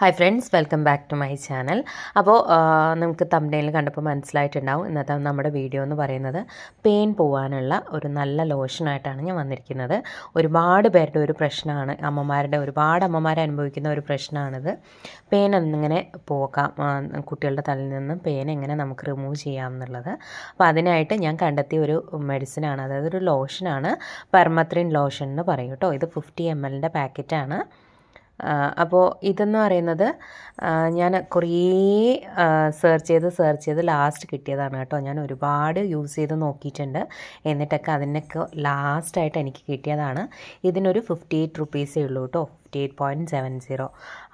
hi friends welcome back to my channel അപ്പോൾ നമുക്ക് തമ്പനയിൽ കണ്ടപ്പോൾ മനസ്സിലായിട്ടുണ്ടാവും ഇന്നത്തെ നമ്മുടെ വീഡിയോ എന്ന് പറയുന്നത് പെയിൻ പോവാനുള്ള ഒരു നല്ല ലോഷനായിട്ടാണ് ഞാൻ വന്നിരിക്കുന്നത് ഒരുപാട് പേരുടെ ഒരു പ്രശ്നമാണ് അമ്മമാരുടെ ഒരുപാട് അമ്മമാർ അനുഭവിക്കുന്ന ഒരു പ്രശ്നമാണിത് പെയിൻ എങ്ങനെ പോക്കാം കുട്ടികളുടെ തലയിൽ നിന്ന് പെയിൻ എങ്ങനെ നമുക്ക് റിമൂവ് ചെയ്യാം എന്നുള്ളത് അപ്പോൾ അതിനായിട്ട് ഞാൻ കണ്ടെത്തിയ ഒരു മെഡിസിനാണ് അതായത് ഒരു ലോഷനാണ് പെർമത്രിൻ ലോഷൻ എന്ന് പറയും കേട്ടോ ഇത് ഫിഫ്റ്റി എം എല്ലിൻ്റെ പാക്കറ്റാണ് അപ്പോൾ ഇതെന്ന് പറയുന്നത് ഞാൻ കുറേ സെർച്ച് ചെയ്ത് സെർച്ച് ചെയ്ത് ലാസ്റ്റ് കിട്ടിയതാണ് കേട്ടോ ഞാൻ ഒരുപാട് യൂസ് ചെയ്ത് നോക്കിയിട്ടുണ്ട് എന്നിട്ടൊക്കെ അതിനൊക്കെ ലാസ്റ്റായിട്ട് എനിക്ക് കിട്ടിയതാണ് ഇതിനൊരു ഫിഫ്റ്റി എയ്റ്റ് റുപ്പീസേ ഉള്ളൂ കേട്ടോ fifty eight point seven zero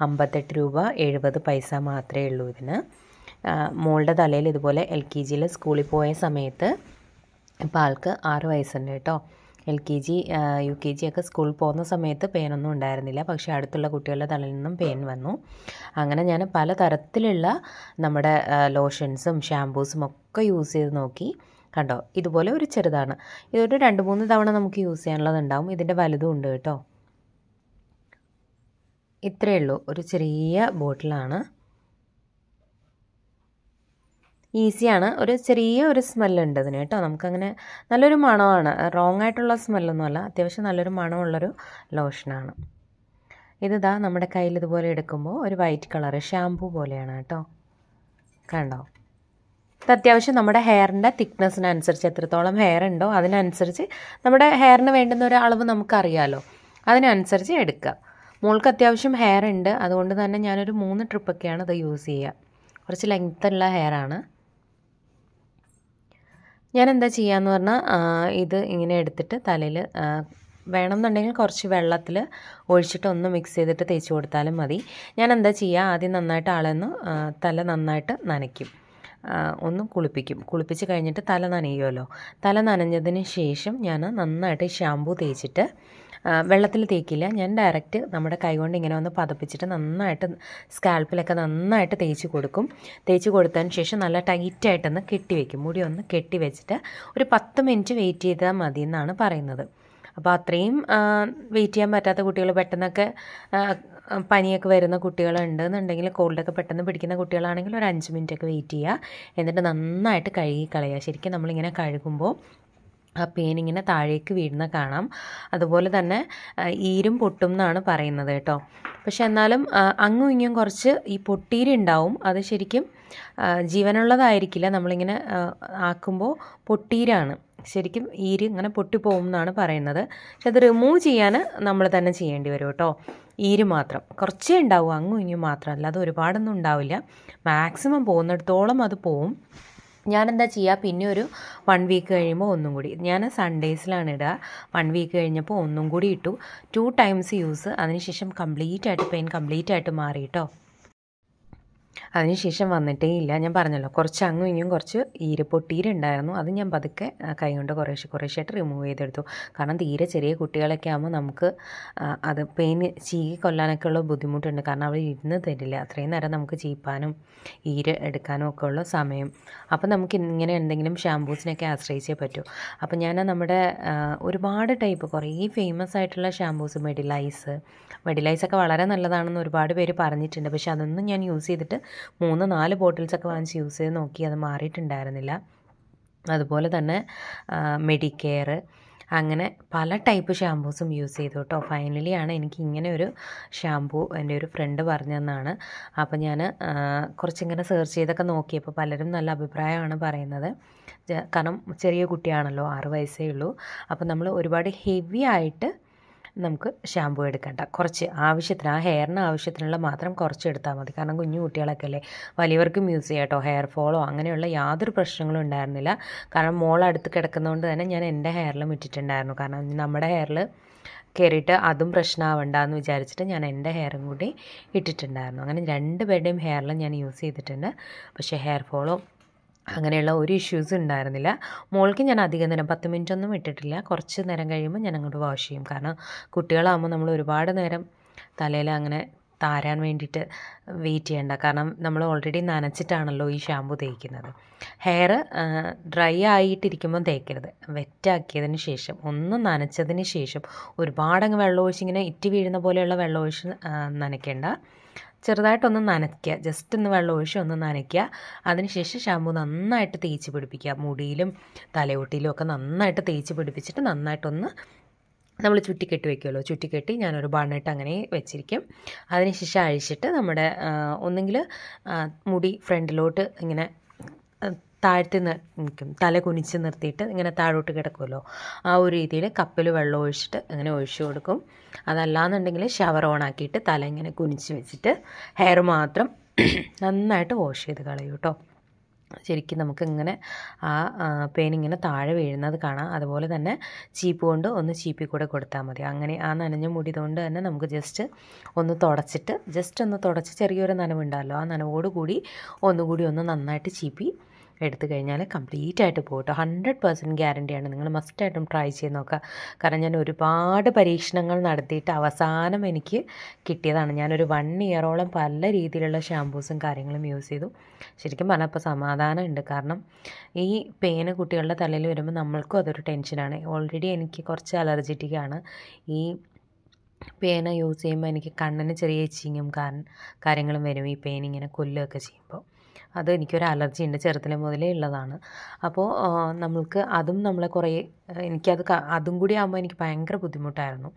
അമ്പത്തെട്ട് രൂപ എഴുപത് പൈസ മാത്രമേ ഉള്ളൂ ഇതിന് മോളുടെ തലയിൽ ഇതുപോലെ എൽ കെ ജിയിൽ സ്കൂളിൽ പോയ സമയത്ത് ഇപ്പോൾ ആൾക്ക് ആറ് വയസ്സുണ്ട് കേട്ടോ L K G U K G ഒക്കെ സ്കൂളിൽ പോകുന്ന സമയത്ത് പേനൊന്നും ഉണ്ടായിരുന്നില്ല പക്ഷേ അടുത്തുള്ള കുട്ടികളുടെ തലയിൽ നിന്നും പേൻ വന്നു അങ്ങനെ ഞാൻ പല തരത്തിലുള്ള നമ്മുടെ ലോഷൻസും ഷാമ്പൂസും ഒക്കെ യൂസ് ചെയ്ത് നോക്കി കണ്ടോ ഇതുപോലെ ഒരു ചെറുതാണ് ഇതൊരു രണ്ട് മൂന്ന് തവണ നമുക്ക് യൂസ് ചെയ്യാനുള്ളതുണ്ടാവും ഇതിൻ്റെ വലുതും ഉണ്ട് കേട്ടോ ഇത്രയേ ഉള്ളൂ ഒരു ചെറിയ ബോട്ടിലാണ് ഈസിയാണ് ഒരു ചെറിയ ഒരു സ്മെല്ലുണ്ട് അതിന് കേട്ടോ നമുക്കങ്ങനെ നല്ലൊരു മണമാണ് റോങ് ആയിട്ടുള്ള സ്മെല്ലൊന്നുമല്ല അത്യാവശ്യം നല്ലൊരു മണമുള്ളൊരു ലോഷനാണ് ഇതാ നമ്മുടെ കയ്യിൽ ഇതുപോലെ എടുക്കുമ്പോൾ ഒരു വൈറ്റ് കളർ ഷാംപൂ പോലെയാണ് കേട്ടോ കണ്ടോ ഇത് അത്യാവശ്യം നമ്മുടെ ഹെയറിൻ്റെ തിക്നെസ്സിനനുസരിച്ച് എത്രത്തോളം ഹെയർ ഉണ്ടോ അതിനനുസരിച്ച് നമ്മുടെ ഹെയറിന് വേണ്ടുന്ന ഒരു അളവ് നമുക്കറിയാമല്ലോ അതിനനുസരിച്ച് എടുക്കുക മോൾക്ക് അത്യാവശ്യം ഹെയർ ഉണ്ട് അതുകൊണ്ട് തന്നെ ഞാനൊരു മൂന്ന് ട്രിപ്പൊക്കെയാണ് ഇത് യൂസ് ചെയ്യുക കുറച്ച് ലെങ്ത്തുള്ള ഹെയറാണ് ഞാൻ എന്താ ചെയ്യാന്ന് പറഞ്ഞാൽ ഇത് ഇങ്ങനെ എടുത്തിട്ട് തലയിൽ വേണമെന്നുണ്ടെങ്കിൽ കുറച്ച് വെള്ളത്തിൽ ഒഴിച്ചിട്ട് ഒന്ന് മിക്സ് ചെയ്തിട്ട് തേച്ച് കൊടുത്താലും മതി ഞാൻ എന്താ ചെയ്യുക ആദ്യം നന്നായിട്ട് ആളെന്ന് തല നന്നായിട്ട് നനയ്ക്കും ഒന്ന് കുളിപ്പിക്കും കുളിപ്പിച്ച് കഴിഞ്ഞിട്ട് തല നനയുമല്ലോ തല നനഞ്ഞതിന് ശേഷം ഞാൻ നന്നായിട്ട് ഷാമ്പു തേച്ചിട്ട് വെള്ളത്തിൽ തേക്കില്ല ഞാൻ ഡയറക്റ്റ് നമ്മുടെ കൈകൊണ്ട് ഇങ്ങനെ ഒന്ന് പതപ്പിച്ചിട്ട് നന്നായിട്ട് സ്കാൽപ്പിലൊക്കെ നന്നായിട്ട് തേച്ച് കൊടുക്കും തേച്ച് കൊടുത്തതിന് ശേഷം നല്ല ടൈറ്റായിട്ടൊന്ന് കെട്ടി വെക്കും മുടി ഒന്ന് കെട്ടി വെച്ചിട്ട് ഒരു പത്ത് മിനിറ്റ് വെയിറ്റ് ചെയ്താൽ മതി എന്നാണ് പറയുന്നത് അപ്പോൾ അത്രയും വെയിറ്റ് ചെയ്യാൻ പറ്റാത്ത കുട്ടികൾ പെട്ടെന്നൊക്കെ പനിയൊക്കെ വരുന്ന കുട്ടികളുണ്ട് എന്നുണ്ടെങ്കിൽ കോൾഡൊക്കെ പെട്ടെന്ന് പിടിക്കുന്ന കുട്ടികളാണെങ്കിൽ ഒരു അഞ്ച് മിനിറ്റൊക്കെ വെയിറ്റ് ചെയ്യുക എന്നിട്ട് നന്നായിട്ട് കഴുകി കളയുക ശരിക്കും നമ്മളിങ്ങനെ കഴുകുമ്പോൾ ആ പേനിങ്ങനെ താഴേക്ക് വീഴുന്ന കാണാം അതുപോലെ തന്നെ ഈരും പൊട്ടും എന്നാണ് പറയുന്നത് കേട്ടോ പക്ഷെ എന്നാലും അങ്ങും ഇങ്ങും കുറച്ച് ഈ പൊട്ടീരുണ്ടാവും അത് ശരിക്കും ജീവനുള്ളതായിരിക്കില്ല നമ്മളിങ്ങനെ ആക്കുമ്പോൾ പൊട്ടീരാണ് ശരിക്കും ഈര് ഇങ്ങനെ പൊട്ടിപ്പോകും എന്നാണ് പറയുന്നത് പക്ഷെ അത് റിമൂവ് ചെയ്യാൻ നമ്മൾ തന്നെ ചെയ്യേണ്ടി വരും കേട്ടോ ഈര് മാത്രം കുറച്ചേ ഉണ്ടാവും അങ്ങും ഇങ്ങും മാത്രം അല്ലാതെ ഒരുപാടൊന്നും ഉണ്ടാവില്ല മാക്സിമം പോകുന്നിടത്തോളം അത് പോവും ഞാൻ എന്താ ചെയ്യുക പിന്നെ ഒരു വൺ വീക്ക് കഴിയുമ്പോൾ ഒന്നും കൂടി ഞാൻ സൺഡേസിലാണ് ഇടുക വൺ വീക്ക് കഴിഞ്ഞപ്പോൾ ഒന്നും കൂടി ഇട്ടു ടു ടൈംസ് യൂസ് അതിനുശേഷം കംപ്ലീറ്റ് ആയിട്ട് പെയിൻ കംപ്ലീറ്റ് ആയിട്ട് മാറി കേട്ടോ അതിനുശേഷം വന്നിട്ടേ ഇല്ല ഞാൻ പറഞ്ഞല്ലോ കുറച്ച് അങ്ങും ഇങ്ങും കുറച്ച് ഈര് ഈരപ്പൊട്ടീരുണ്ടായിരുന്നു അത് ഞാൻ പതുക്കെ കൈ കൊണ്ട് കുറേശ്ശെ കുറേശ്ശായിട്ട് റിമൂവ് ചെയ്തെടുത്തു കാരണം തീരെ ചെറിയ കുട്ടികളൊക്കെ ആകുമ്പോൾ നമുക്ക് അത് പെയിൻ ചീകി ഉള്ള ബുദ്ധിമുട്ടുണ്ട് കാരണം അവർ ഇരുന്ന് തരില്ല അത്രയും നേരം നമുക്ക് ചീപ്പാനും ഈര് എടുക്കാനും ഒക്കെ ഉള്ള സമയം അപ്പോൾ നമുക്ക് ഇങ്ങനെ എന്തെങ്കിലും ഷാമ്പൂസിനൊക്കെ ആശ്രയിച്ചേ പറ്റൂ അപ്പോൾ ഞാൻ നമ്മുടെ ഒരുപാട് ടൈപ്പ് കുറേ ഫേമസ് ആയിട്ടുള്ള ഷാമ്പൂസ് മെഡിലൈസ് മെഡിലൈസൊക്കെ വളരെ നല്ലതാണെന്ന് ഒരുപാട് പേര് പറഞ്ഞിട്ടുണ്ട് പക്ഷേ അതൊന്നും ഞാൻ യൂസ് ചെയ്തിട്ട് മൂന്ന് നാല് ബോട്ടിൽസൊക്കെ വാങ്ങിച്ച് യൂസ് ചെയ്ത് നോക്കി അത് മാറിയിട്ടുണ്ടായിരുന്നില്ല അതുപോലെ തന്നെ മെഡിക്കെയർ അങ്ങനെ പല ടൈപ്പ് ഷാമ്പൂസും യൂസ് ചെയ്തു കേട്ടോ ഫൈനലി ആണ് എനിക്ക് ഇങ്ങനെ ഒരു ഷാമ്പൂ എൻ്റെ ഒരു ഫ്രണ്ട് പറഞ്ഞു തന്നാണ് അപ്പോൾ ഞാൻ കുറച്ചിങ്ങനെ സെർച്ച് ചെയ്തൊക്കെ നോക്കിയപ്പോൾ പലരും നല്ല അഭിപ്രായമാണ് പറയുന്നത് കാരണം ചെറിയ കുട്ടിയാണല്ലോ ആറ് വയസ്സേ ഉള്ളൂ അപ്പോൾ നമ്മൾ ഒരുപാട് ഹെവി ആയിട്ട് നമുക്ക് ഷാമ്പൂ എടുക്കണ്ട കുറച്ച് ആവശ്യത്തിന് ആ ഹെയറിന് ആവശ്യത്തിനുള്ള മാത്രം കുറച്ച് എടുത്താൽ മതി കാരണം കുഞ്ഞു കുട്ടികളൊക്കെ അല്ലേ വലിയവർക്കും യൂസ് ചെയ്യാം കേട്ടോ ഹെയർ ഫോളോ അങ്ങനെയുള്ള യാതൊരു പ്രശ്നങ്ങളും ഉണ്ടായിരുന്നില്ല കാരണം മോൾ അടുത്ത് കിടക്കുന്നതുകൊണ്ട് തന്നെ ഞാൻ എൻ്റെ ഹെയറിലും ഇട്ടിട്ടുണ്ടായിരുന്നു കാരണം നമ്മുടെ ഹെയറിൽ കയറിയിട്ട് അതും പ്രശ്നമാവണ്ട എന്ന് വിചാരിച്ചിട്ട് ഞാൻ എൻ്റെ ഹെയറും കൂടി ഇട്ടിട്ടുണ്ടായിരുന്നു അങ്ങനെ രണ്ട് പേരുടെയും ഹെയറിലും ഞാൻ യൂസ് ചെയ്തിട്ടുണ്ട് പക്ഷേ ഹെയർ ഫോളോ അങ്ങനെയുള്ള ഒരു ഇഷ്യൂസ് ഉണ്ടായിരുന്നില്ല മോൾക്ക് ഞാൻ അധികം നേരം പത്ത് മിനിറ്റ് ഒന്നും ഇട്ടിട്ടില്ല കുറച്ച് നേരം കഴിയുമ്പോൾ ഞാൻ അങ്ങോട്ട് വാഷ് ചെയ്യും കാരണം കുട്ടികളാകുമ്പോൾ നമ്മൾ ഒരുപാട് നേരം തലയിൽ അങ്ങനെ താരാൻ വേണ്ടിയിട്ട് വെയിറ്റ് ചെയ്യേണ്ട കാരണം നമ്മൾ ഓൾറെഡി നനച്ചിട്ടാണല്ലോ ഈ ഷാമ്പു തേക്കുന്നത് ഹെയർ ഡ്രൈ ആയിട്ടിരിക്കുമ്പോൾ തേക്കരുത് വെറ്റാക്കിയതിന് ശേഷം ഒന്ന് നനച്ചതിന് ശേഷം ഒരുപാടങ്ങ് വെള്ളമൊഴിച്ച് ഇങ്ങനെ ഇറ്റി വീഴുന്ന പോലെയുള്ള വെള്ളമൊഴിച്ച് നനയ്ക്കേണ്ട ചെറുതായിട്ടൊന്ന് നനയ്ക്കുക ജസ്റ്റ് ഒന്ന് ഒഴിച്ച് ഒന്ന് നനയ്ക്കുക അതിനുശേഷം ഷാമ്പു നന്നായിട്ട് തേച്ച് പിടിപ്പിക്കുക മുടിയിലും തലയോട്ടിയിലും ഒക്കെ നന്നായിട്ട് തേച്ച് പിടിപ്പിച്ചിട്ട് നന്നായിട്ടൊന്ന് നമ്മൾ ചുറ്റിക്കെട്ട് വെക്കുമല്ലോ ചുറ്റിക്കെട്ടി ഞാനൊരു ബണ്ണിട്ട് അങ്ങനെ വെച്ചിരിക്കും അതിനുശേഷം അഴിച്ചിട്ട് നമ്മുടെ ഒന്നെങ്കിൽ മുടി ഫ്രണ്ടിലോട്ട് ഇങ്ങനെ താഴ്ത്തി നിൽക്കും തല കുനിച്ച് നിർത്തിയിട്ട് ഇങ്ങനെ താഴോട്ട് കിടക്കുമല്ലോ ആ ഒരു രീതിയിൽ കപ്പിൽ വെള്ളം ഒഴിച്ചിട്ട് അങ്ങനെ ഒഴിച്ചു കൊടുക്കും അതല്ലാന്നുണ്ടെങ്കിൽ ഷവർ ഓൺ ആക്കിയിട്ട് തല ഇങ്ങനെ കുനിച്ച് വെച്ചിട്ട് ഹെയർ മാത്രം നന്നായിട്ട് വാഷ് ചെയ്ത് കളയൂട്ടോ കേട്ടോ ശരിക്കും നമുക്കിങ്ങനെ ആ പേൻ ഇങ്ങനെ താഴെ വീഴുന്നത് കാണാം അതുപോലെ തന്നെ ചീപ്പ് കൊണ്ട് ഒന്ന് ചീപ്പി കൂടെ കൊടുത്താൽ മതി അങ്ങനെ ആ നനഞ്ഞ മുടി കൊണ്ട് തന്നെ നമുക്ക് ജസ്റ്റ് ഒന്ന് തുടച്ചിട്ട് ജസ്റ്റ് ഒന്ന് തുടച്ച് ചെറിയൊരു നനവുണ്ടല്ലോ ആ നനവോടുകൂടി ഒന്നുകൂടി ഒന്ന് നന്നായിട്ട് ചീപ്പി എടുത്തു കഴിഞ്ഞാൽ കംപ്ലീറ്റ് ആയിട്ട് പോകട്ടോ ഹൺഡ്രഡ് പേഴ്സൻറ്റ് ഗ്യാരൻറ്റിയാണ് നിങ്ങൾ മസ്റ്റായിട്ടും ട്രൈ ചെയ്ത് നോക്കുക കാരണം ഞാൻ ഒരുപാട് പരീക്ഷണങ്ങൾ നടത്തിയിട്ട് അവസാനം എനിക്ക് കിട്ടിയതാണ് ഞാനൊരു വൺ ഇയറോളം പല രീതിയിലുള്ള ഷാമ്പൂസും കാര്യങ്ങളും യൂസ് ചെയ്തു ശരിക്കും പറഞ്ഞാൽ അപ്പോൾ സമാധാനമുണ്ട് കാരണം ഈ പേന് കുട്ടികളുടെ തലയിൽ വരുമ്പോൾ നമ്മൾക്കും അതൊരു ടെൻഷനാണ് ഓൾറെഡി എനിക്ക് കുറച്ച് അലർജറ്റിക്കാണ് ഈ പേന യൂസ് ചെയ്യുമ്പോൾ എനിക്ക് കണ്ണിന് ചെറിയ ഇച്ചിങ്ങും കാര്യങ്ങളും വരും ഈ പേന ഇങ്ങനെ കൊല്ലുകയൊക്കെ ചെയ്യുമ്പോൾ അത് എനിക്കൊരു അലർജി ഉണ്ട് ചെറുത്തിലെ മുതലേ ഉള്ളതാണ് അപ്പോൾ നമ്മൾക്ക് അതും നമ്മളെ കുറേ എനിക്കത് അതും കൂടി ആകുമ്പോൾ എനിക്ക് ഭയങ്കര ബുദ്ധിമുട്ടായിരുന്നു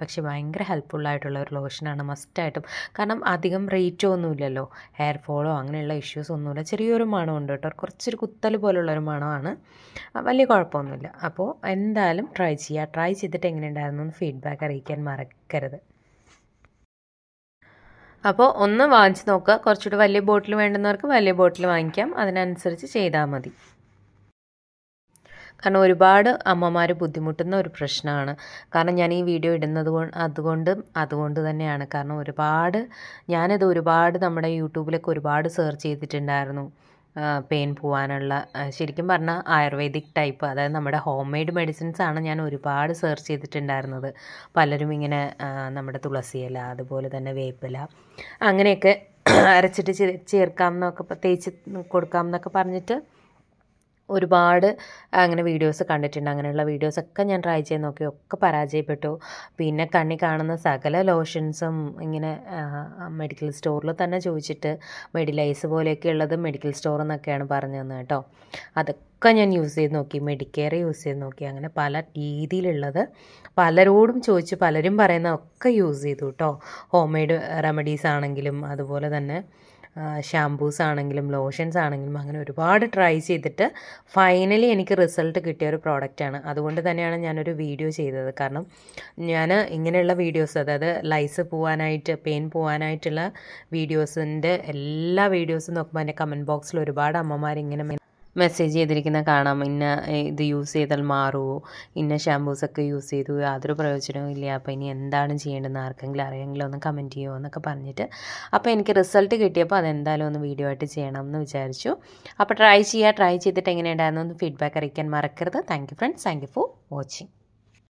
പക്ഷേ ഭയങ്കര ആയിട്ടുള്ള ഒരു ലോഷനാണ് മസ്റ്റായിട്ടും കാരണം അധികം റേറ്റോ ഒന്നുമില്ലല്ലോ ഹെയർ ഫോളോ അങ്ങനെയുള്ള ഇഷ്യൂസ് ഒന്നുമില്ല ചെറിയൊരു മണമുണ്ട് കേട്ടോ കുറച്ചൊരു കുത്തൽ പോലുള്ള ഒരു മണമാണ് വലിയ കുഴപ്പമൊന്നുമില്ല അപ്പോൾ എന്തായാലും ട്രൈ ചെയ്യുക ട്രൈ ചെയ്തിട്ട് എങ്ങനെയുണ്ടായിരുന്നു എന്ന് ഫീഡ്ബാക്ക് അറിയിക്കാൻ മറക്കരുത് അപ്പോൾ ഒന്ന് വാങ്ങിച്ച് നോക്കുക കുറച്ചുകൂടി വലിയ ബോട്ടിൽ വേണ്ടുന്നവർക്ക് വലിയ ബോട്ടിൽ വാങ്ങിക്കാം അതിനനുസരിച്ച് ചെയ്താൽ മതി കാരണം ഒരുപാട് അമ്മമാർ ബുദ്ധിമുട്ടുന്ന ഒരു പ്രശ്നമാണ് കാരണം ഞാൻ ഈ വീഡിയോ ഇടുന്നത് അതുകൊണ്ട് അതുകൊണ്ട് തന്നെയാണ് കാരണം ഒരുപാട് ഞാനിത് ഒരുപാട് നമ്മുടെ യൂട്യൂബിലൊക്കെ ഒരുപാട് സെർച്ച് ചെയ്തിട്ടുണ്ടായിരുന്നു പെയിൻ പോവാനുള്ള ശരിക്കും പറഞ്ഞാൽ ആയുർവേദിക് ടൈപ്പ് അതായത് നമ്മുടെ ഹോം മെയ്ഡ് മെഡിസിൻസ് ആണ് ഞാൻ ഒരുപാട് സെർച്ച് ചെയ്തിട്ടുണ്ടായിരുന്നത് പലരും ഇങ്ങനെ നമ്മുടെ തുളസിയില അതുപോലെ തന്നെ വേപ്പില അങ്ങനെയൊക്കെ അരച്ചിട്ട് ചേർക്കാം എന്നൊക്കെ തേച്ച് കൊടുക്കാം എന്നൊക്കെ പറഞ്ഞിട്ട് ഒരുപാട് അങ്ങനെ വീഡിയോസ് കണ്ടിട്ടുണ്ട് അങ്ങനെയുള്ള വീഡിയോസൊക്കെ ഞാൻ ട്രൈ ചെയ്ത് നോക്കി ഒക്കെ പരാജയപ്പെട്ടു പിന്നെ കണ്ണി കാണുന്ന സകല ലോഷൻസും ഇങ്ങനെ മെഡിക്കൽ സ്റ്റോറിൽ തന്നെ ചോദിച്ചിട്ട് മെഡിലൈസ് പോലെയൊക്കെ ഉള്ളത് മെഡിക്കൽ സ്റ്റോറിൽ നിന്നൊക്കെയാണ് പറഞ്ഞു തന്നത് കേട്ടോ അതൊക്കെ ഞാൻ യൂസ് ചെയ്ത് നോക്കി മെഡിക്കെയർ യൂസ് ചെയ്ത് നോക്കി അങ്ങനെ പല രീതിയിലുള്ളത് പലരോടും ചോദിച്ച് പലരും പറയുന്ന ഒക്കെ യൂസ് ചെയ്തു കേട്ടോ ഹോം മെയ്ഡ് റെമഡീസ് ആണെങ്കിലും അതുപോലെ തന്നെ ഷാംപൂസ് ആണെങ്കിലും ലോഷൻസ് ആണെങ്കിലും അങ്ങനെ ഒരുപാട് ട്രൈ ചെയ്തിട്ട് ഫൈനലി എനിക്ക് റിസൾട്ട് കിട്ടിയ ഒരു പ്രോഡക്റ്റാണ് അതുകൊണ്ട് തന്നെയാണ് ഞാനൊരു വീഡിയോ ചെയ്തത് കാരണം ഞാൻ ഇങ്ങനെയുള്ള വീഡിയോസ് അതായത് ലൈസ് പോവാനായിട്ട് പെയിൻ പോവാനായിട്ടുള്ള വീഡിയോസിൻ്റെ എല്ലാ വീഡിയോസും നോക്കുമ്പോൾ എൻ്റെ കമൻറ്റ് ബോക്സിൽ ഒരുപാട് അമ്മമാർ ഇങ്ങനെ മെസ്സേജ് ചെയ്തിരിക്കുന്ന കാണാം ഇന്ന ഇത് യൂസ് ചെയ്താൽ മാറുമോ ഇന്ന ഷാമ്പൂസൊക്കെ യൂസ് ചെയ്തു യാതൊരു പ്രയോജനവും ഇല്ല അപ്പോൾ ഇനി എന്താണ് ചെയ്യേണ്ടതെന്ന് ആർക്കെങ്കിലും അറിയെങ്കിലും ഒന്ന് കമൻറ്റ് ചെയ്യുമോ എന്നൊക്കെ പറഞ്ഞിട്ട് അപ്പോൾ എനിക്ക് റിസൾട്ട് കിട്ടിയപ്പോൾ അതെന്തായാലും ഒന്ന് വീഡിയോ ആയിട്ട് ചെയ്യണം എന്ന് വിചാരിച്ചു അപ്പോൾ ട്രൈ ചെയ്യുക ട്രൈ ചെയ്തിട്ട് എങ്ങനെയുണ്ടായിരുന്നു ഒന്ന് ഫീഡ്ബാക്ക് അറിയിക്കാൻ മറക്കരുത് thank friends thank for watching